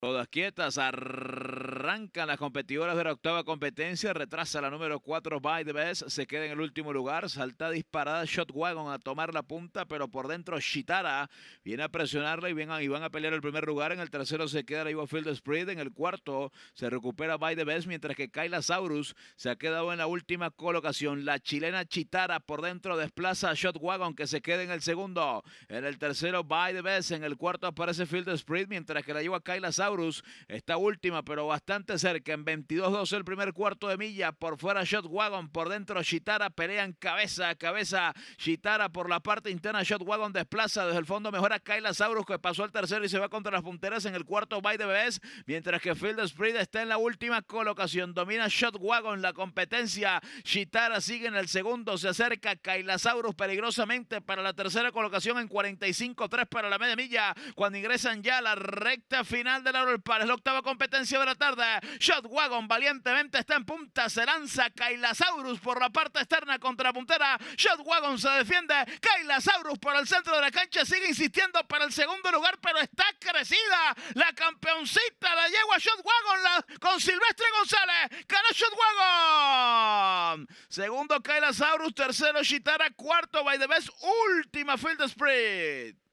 Todas quietas. ar... Arrancan las competidoras de la octava competencia, retrasa la número 4 By the Best, se queda en el último lugar, salta disparada Shot Wagon a tomar la punta, pero por dentro Shitara viene a presionarla y, van a pelear el primer lugar, en el tercero se queda la Field Spread, en el cuarto se recupera By the Best, mientras que Kayla Saurus se ha quedado en la última colocación, la chilena Chitara por dentro desplaza a Shotwagon que se queda en el segundo, en el tercero By the Best, en el cuarto aparece Field Spread, mientras que la lleva Kayla Saurus, esta última pero bastante cerca. En 22-12 el primer cuarto de milla. Por fuera Shot Wagon Por dentro Shitara. Pelean cabeza a cabeza. Shitara por la parte interna. Shot Wagon desplaza. Desde el fondo mejora Kyla Saurus que pasó al tercero y se va contra las punteras en el cuarto by de bebés. Mientras que Field Spread está en la última colocación. Domina Shot Wagon la competencia. Shitara sigue en el segundo. Se acerca Kailasaurus Saurus peligrosamente para la tercera colocación en 45-3 para la media milla. Cuando ingresan ya a la recta final del Laurel Par. Es la octava competencia de la tarde. Shot Wagon valientemente está en punta. Se lanza Kailasaurus por la parte externa contra puntera. Wagon se defiende. Kailasaurus por el centro de la cancha. Sigue insistiendo para el segundo lugar, pero está crecida. La campeoncita la yegua Shot Wagon con Silvestre González. Shot Wagon Segundo Kailasaurus. Tercero Shitara. Cuarto By the Best. Última Field Sprint.